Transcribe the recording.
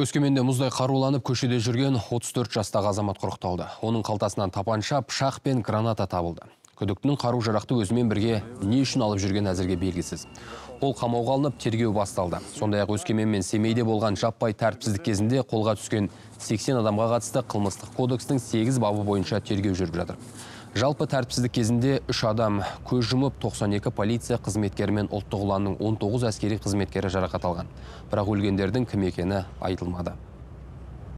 Өскеменде мұздай қаруланып көшеде жүрген 34 жастағы азамат құрықталды. Оның қалтасынан тапанша, пышақ пен граната табылды. Күдіктінің қару жарақты өзімен бірге не үшін алып жүрген әзірге белгісіз. Ол қамауға алынып тергеу басталды. Сондай-ақ Өскемен мен Семейде болған жаппай тәртіпсіздік кезінде қолға түскен 80 адамға қатысты қылмыстық кодекстің 8 бабы бойынша тергеу жүріп жатыр жалпы тәртіпсіздік кезінде үш адам көз жұмып 92 полиция қызметкерімен ұлттығыланың ұлттық 19 әскери қызметкері жарақат алған бірақ өлгендердің кім екені айтылмады